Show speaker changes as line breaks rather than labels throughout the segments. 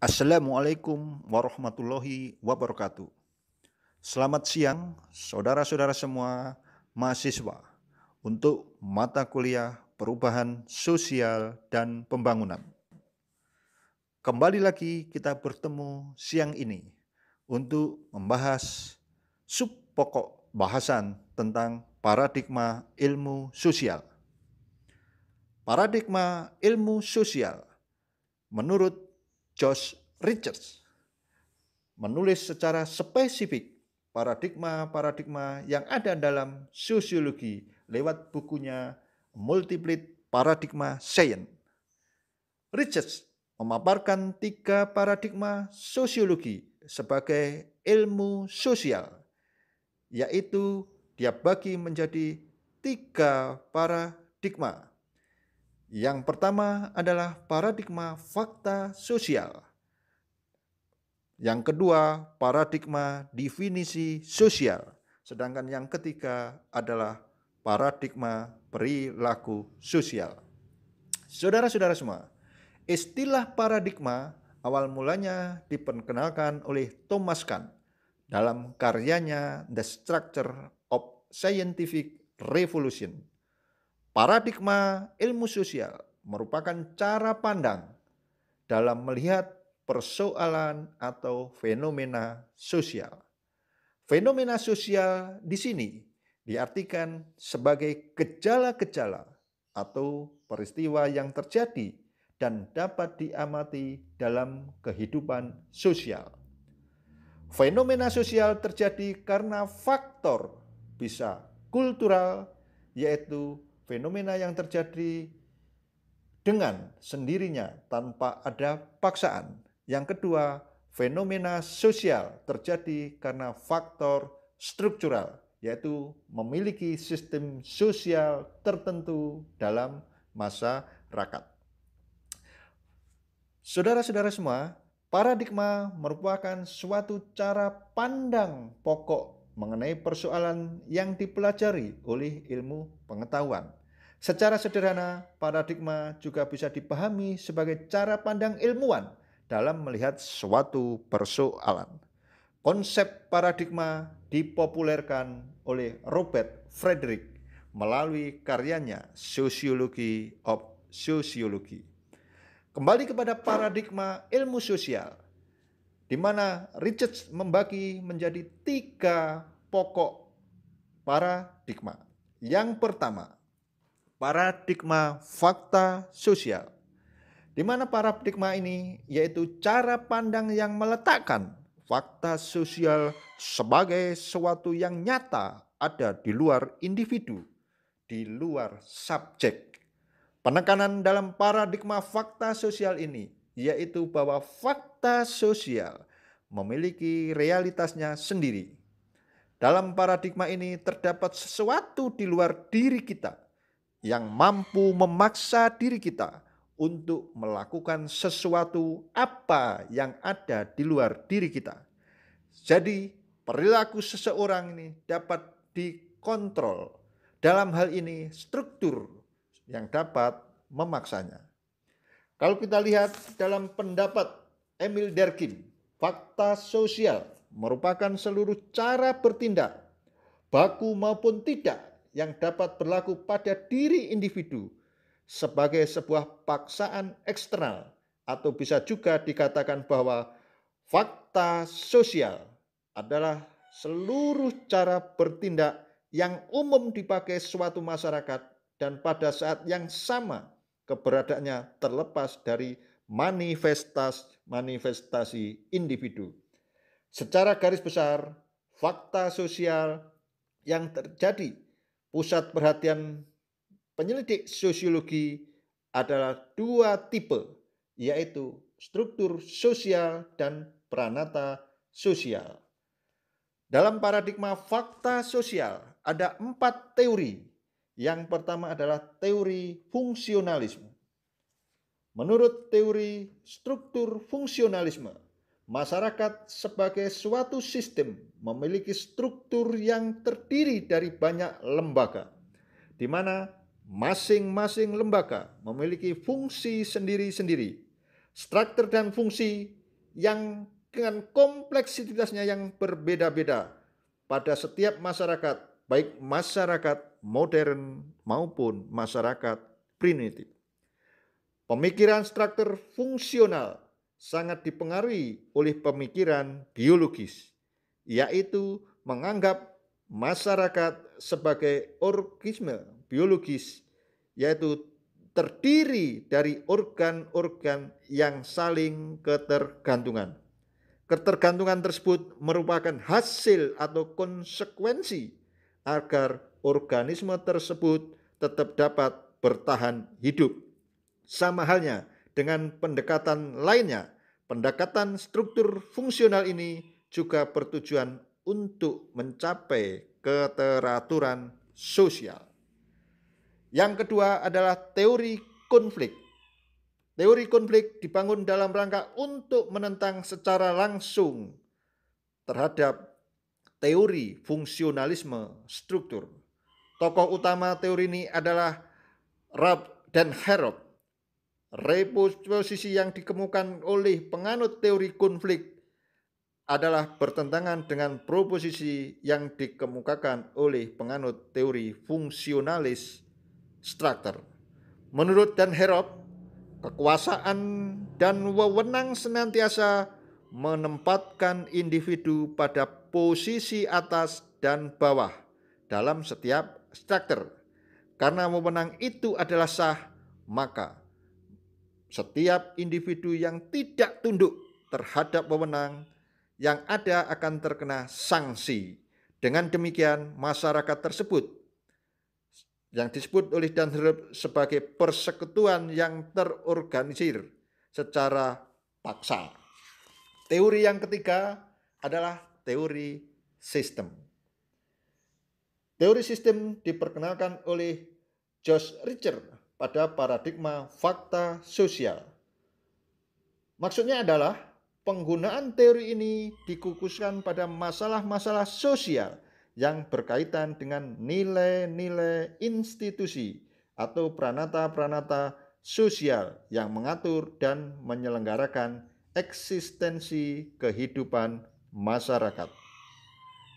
Assalamualaikum warahmatullahi wabarakatuh. Selamat siang, saudara-saudara semua mahasiswa, untuk mata kuliah Perubahan Sosial dan Pembangunan. Kembali lagi kita bertemu siang ini untuk membahas sub pokok bahasan tentang paradigma ilmu sosial. Paradigma ilmu sosial menurut Josh Richards menulis secara spesifik paradigma-paradigma yang ada dalam sosiologi lewat bukunya Multiple Paradigma Science. Richards memaparkan tiga paradigma sosiologi sebagai ilmu sosial, yaitu dia bagi menjadi tiga paradigma yang pertama adalah paradigma fakta sosial. Yang kedua, paradigma definisi sosial. Sedangkan yang ketiga adalah paradigma perilaku sosial. Saudara-saudara semua, istilah paradigma awal mulanya diperkenalkan oleh Thomas Kahn dalam karyanya The Structure of Scientific Revolution Paradigma ilmu sosial merupakan cara pandang dalam melihat persoalan atau fenomena sosial. Fenomena sosial di sini diartikan sebagai gejala-gejala atau peristiwa yang terjadi dan dapat diamati dalam kehidupan sosial. Fenomena sosial terjadi karena faktor bisa kultural, yaitu fenomena yang terjadi dengan sendirinya tanpa ada paksaan. Yang kedua, fenomena sosial terjadi karena faktor struktural, yaitu memiliki sistem sosial tertentu dalam masa rakyat. Saudara-saudara semua, paradigma merupakan suatu cara pandang pokok mengenai persoalan yang dipelajari oleh ilmu pengetahuan. Secara sederhana, paradigma juga bisa dipahami sebagai cara pandang ilmuwan dalam melihat suatu persoalan. Konsep paradigma dipopulerkan oleh Robert Frederick melalui karyanya Sociology of Sociology. Kembali kepada paradigma ilmu sosial, di mana Richards membagi menjadi tiga pokok paradigma. Yang pertama, paradigma fakta sosial. Di mana paradigma ini yaitu cara pandang yang meletakkan fakta sosial sebagai sesuatu yang nyata ada di luar individu, di luar subjek. Penekanan dalam paradigma fakta sosial ini yaitu bahwa fakta sosial memiliki realitasnya sendiri. Dalam paradigma ini terdapat sesuatu di luar diri kita yang mampu memaksa diri kita untuk melakukan sesuatu apa yang ada di luar diri kita. Jadi, perilaku seseorang ini dapat dikontrol. Dalam hal ini, struktur yang dapat memaksanya. Kalau kita lihat dalam pendapat Emil Durkheim, fakta sosial merupakan seluruh cara bertindak, baku maupun tidak, yang dapat berlaku pada diri individu sebagai sebuah paksaan eksternal atau bisa juga dikatakan bahwa fakta sosial adalah seluruh cara bertindak yang umum dipakai suatu masyarakat dan pada saat yang sama keberadaannya terlepas dari manifestasi-manifestasi individu. Secara garis besar, fakta sosial yang terjadi Pusat perhatian penyelidik sosiologi adalah dua tipe, yaitu struktur sosial dan pranata sosial. Dalam paradigma fakta sosial, ada empat teori. Yang pertama adalah teori fungsionalisme. Menurut teori struktur fungsionalisme, Masyarakat sebagai suatu sistem memiliki struktur yang terdiri dari banyak lembaga, di mana masing-masing lembaga memiliki fungsi sendiri-sendiri, struktur dan fungsi yang dengan kompleksitasnya yang berbeda-beda pada setiap masyarakat, baik masyarakat modern maupun masyarakat primitif. Pemikiran struktur fungsional sangat dipengaruhi oleh pemikiran biologis, yaitu menganggap masyarakat sebagai organisme biologis, yaitu terdiri dari organ-organ yang saling ketergantungan. Ketergantungan tersebut merupakan hasil atau konsekuensi agar organisme tersebut tetap dapat bertahan hidup. Sama halnya dengan pendekatan lainnya, pendekatan struktur fungsional ini juga bertujuan untuk mencapai keteraturan sosial. Yang kedua adalah teori konflik. Teori konflik dibangun dalam rangka untuk menentang secara langsung terhadap teori fungsionalisme struktur. Tokoh utama teori ini adalah Rob dan Herod reposisi yang dikemukakan oleh penganut teori konflik adalah bertentangan dengan proposisi yang dikemukakan oleh penganut teori fungsionalis struktur. Menurut Dan Herop, kekuasaan dan wewenang senantiasa menempatkan individu pada posisi atas dan bawah dalam setiap struktur. Karena wewenang itu adalah sah, maka setiap individu yang tidak tunduk terhadap wewenang yang ada akan terkena sanksi. Dengan demikian, masyarakat tersebut yang disebut oleh Danhurb sebagai persekutuan yang terorganisir secara paksa. Teori yang ketiga adalah teori sistem. Teori sistem diperkenalkan oleh George Richard pada paradigma fakta sosial. Maksudnya adalah penggunaan teori ini dikukuskan pada masalah-masalah sosial yang berkaitan dengan nilai-nilai institusi atau pranata-pranata sosial yang mengatur dan menyelenggarakan eksistensi kehidupan masyarakat.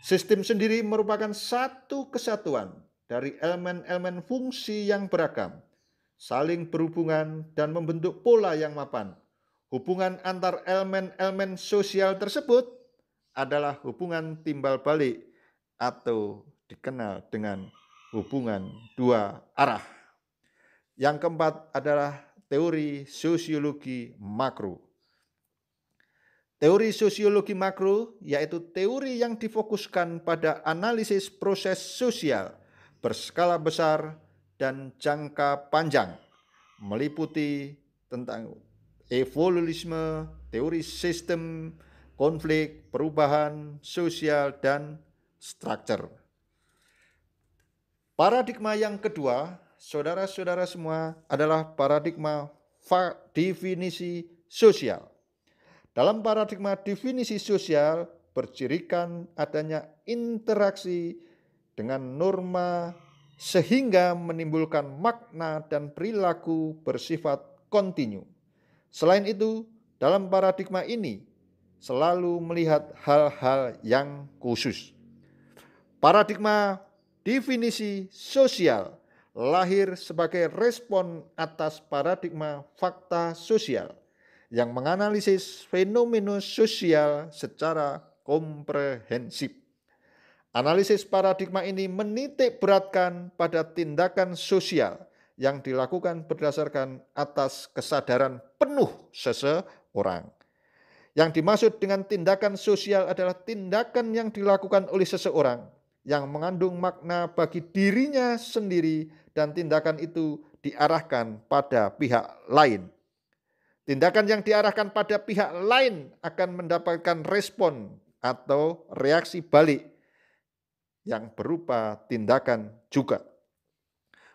Sistem sendiri merupakan satu kesatuan dari elemen-elemen fungsi yang beragam saling berhubungan dan membentuk pola yang mapan. Hubungan antar elemen-elemen sosial tersebut adalah hubungan timbal balik atau dikenal dengan hubungan dua arah. Yang keempat adalah teori sosiologi makro. Teori sosiologi makro yaitu teori yang difokuskan pada analisis proses sosial berskala besar dan jangka panjang meliputi tentang evolusisme, teori sistem, konflik, perubahan sosial dan struktur. Paradigma yang kedua, saudara-saudara semua, adalah paradigma definisi sosial. Dalam paradigma definisi sosial bercirikan adanya interaksi dengan norma sehingga menimbulkan makna dan perilaku bersifat kontinu. Selain itu, dalam paradigma ini selalu melihat hal-hal yang khusus. Paradigma definisi sosial lahir sebagai respon atas paradigma fakta sosial yang menganalisis fenomena sosial secara komprehensif. Analisis paradigma ini menitik beratkan pada tindakan sosial yang dilakukan berdasarkan atas kesadaran penuh seseorang. Yang dimaksud dengan tindakan sosial adalah tindakan yang dilakukan oleh seseorang yang mengandung makna bagi dirinya sendiri dan tindakan itu diarahkan pada pihak lain. Tindakan yang diarahkan pada pihak lain akan mendapatkan respon atau reaksi balik yang berupa tindakan juga.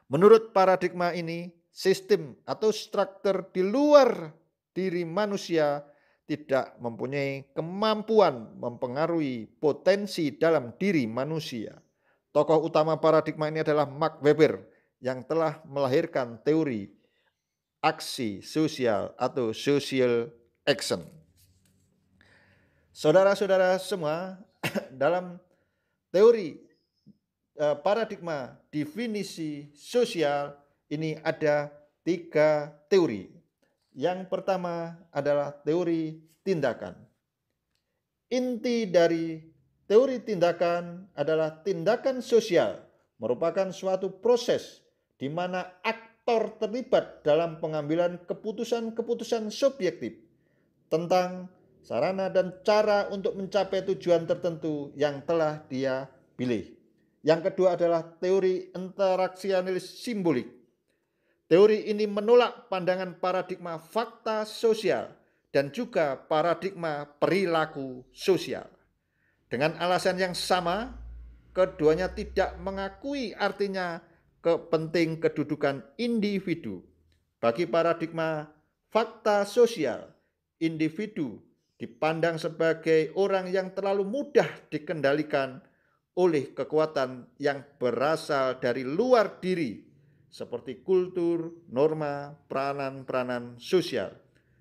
Menurut paradigma ini, sistem atau struktur di luar diri manusia tidak mempunyai kemampuan mempengaruhi potensi dalam diri manusia. Tokoh utama paradigma ini adalah Mark Weber yang telah melahirkan teori aksi sosial atau social action. Saudara-saudara semua, dalam teori eh, paradigma definisi sosial ini ada tiga teori. Yang pertama adalah teori tindakan. Inti dari teori tindakan adalah tindakan sosial merupakan suatu proses di mana aktor terlibat dalam pengambilan keputusan-keputusan subjektif tentang sarana dan cara untuk mencapai tujuan tertentu yang telah dia pilih. Yang kedua adalah teori interaksi analis simbolik. Teori ini menolak pandangan paradigma fakta sosial dan juga paradigma perilaku sosial. Dengan alasan yang sama, keduanya tidak mengakui artinya kepenting kedudukan individu. Bagi paradigma fakta sosial, individu dipandang sebagai orang yang terlalu mudah dikendalikan oleh kekuatan yang berasal dari luar diri seperti kultur, norma, peranan-peranan sosial.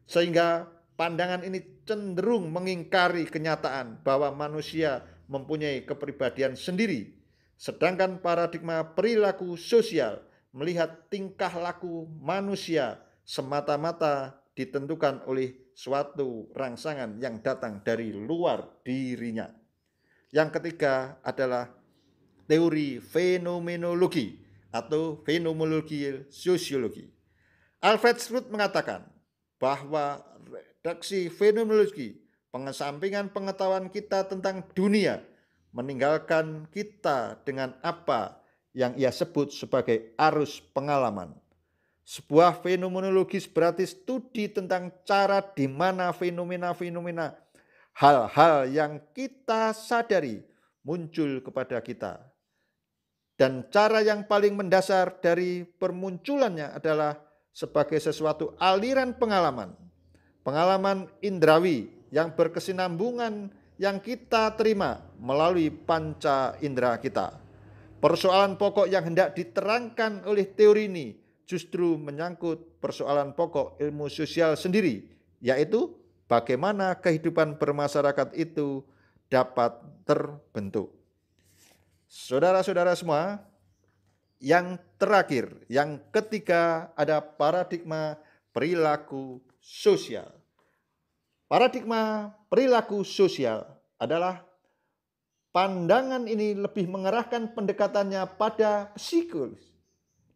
Sehingga pandangan ini cenderung mengingkari kenyataan bahwa manusia mempunyai kepribadian sendiri, sedangkan paradigma perilaku sosial melihat tingkah laku manusia semata-mata ditentukan oleh suatu rangsangan yang datang dari luar dirinya. Yang ketiga adalah teori fenomenologi atau fenomenologi sosiologi. Alfred Schrut mengatakan bahwa redaksi fenomenologi, pengesampingan pengetahuan kita tentang dunia, meninggalkan kita dengan apa yang ia sebut sebagai arus pengalaman. Sebuah fenomenologis berarti studi tentang cara di mana fenomena-fenomena hal-hal yang kita sadari muncul kepada kita. Dan cara yang paling mendasar dari permunculannya adalah sebagai sesuatu aliran pengalaman. Pengalaman indrawi yang berkesinambungan yang kita terima melalui panca indera kita. Persoalan pokok yang hendak diterangkan oleh teori ini justru menyangkut persoalan pokok ilmu sosial sendiri, yaitu bagaimana kehidupan bermasyarakat itu dapat terbentuk. Saudara-saudara semua, yang terakhir, yang ketiga ada paradigma perilaku sosial. Paradigma perilaku sosial adalah pandangan ini lebih mengerahkan pendekatannya pada psikologis,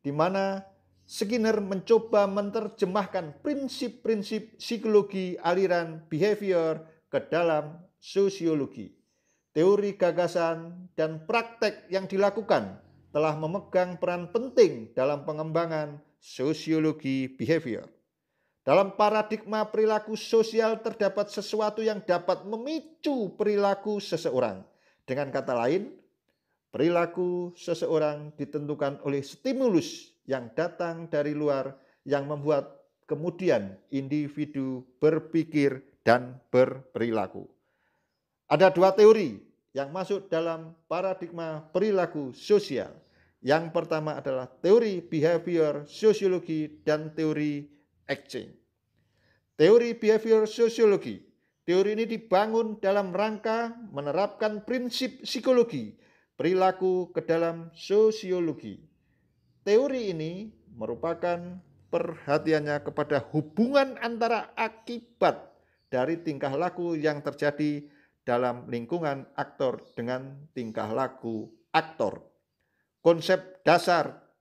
di mana Skinner mencoba menerjemahkan prinsip-prinsip psikologi aliran behavior ke dalam sosiologi. Teori gagasan dan praktek yang dilakukan telah memegang peran penting dalam pengembangan sosiologi behavior. Dalam paradigma perilaku sosial terdapat sesuatu yang dapat memicu perilaku seseorang. Dengan kata lain, perilaku seseorang ditentukan oleh stimulus yang datang dari luar yang membuat kemudian individu berpikir dan berperilaku. Ada dua teori yang masuk dalam paradigma perilaku sosial. Yang pertama adalah teori behavior sosiologi dan teori exchange. Teori behavior sosiologi. Teori ini dibangun dalam rangka menerapkan prinsip psikologi perilaku ke dalam sosiologi. Teori ini merupakan perhatiannya kepada hubungan antara akibat dari tingkah laku yang terjadi dalam lingkungan aktor dengan tingkah laku aktor. Konsep dasar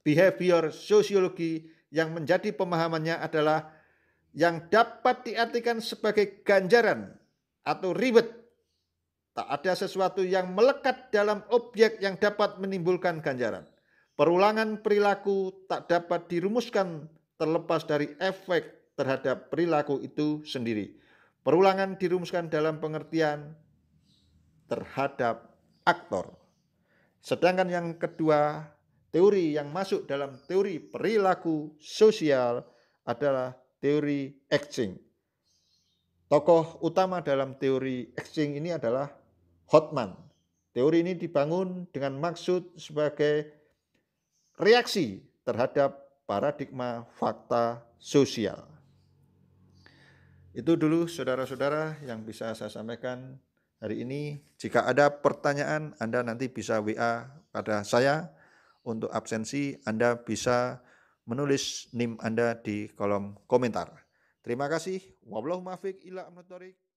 behavior sosiologi yang menjadi pemahamannya adalah yang dapat diartikan sebagai ganjaran atau ribet. Tak ada sesuatu yang melekat dalam objek yang dapat menimbulkan ganjaran. Perulangan perilaku tak dapat dirumuskan terlepas dari efek terhadap perilaku itu sendiri. Perulangan dirumuskan dalam pengertian terhadap aktor. Sedangkan yang kedua, teori yang masuk dalam teori perilaku sosial adalah teori acting. Tokoh utama dalam teori acting ini adalah Hotman. Teori ini dibangun dengan maksud sebagai reaksi terhadap paradigma fakta sosial. Itu dulu saudara-saudara yang bisa saya sampaikan hari ini. Jika ada pertanyaan, Anda nanti bisa WA pada saya. Untuk absensi, Anda bisa menulis NIM Anda di kolom komentar. Terima kasih. Wablahu ila amnatorik.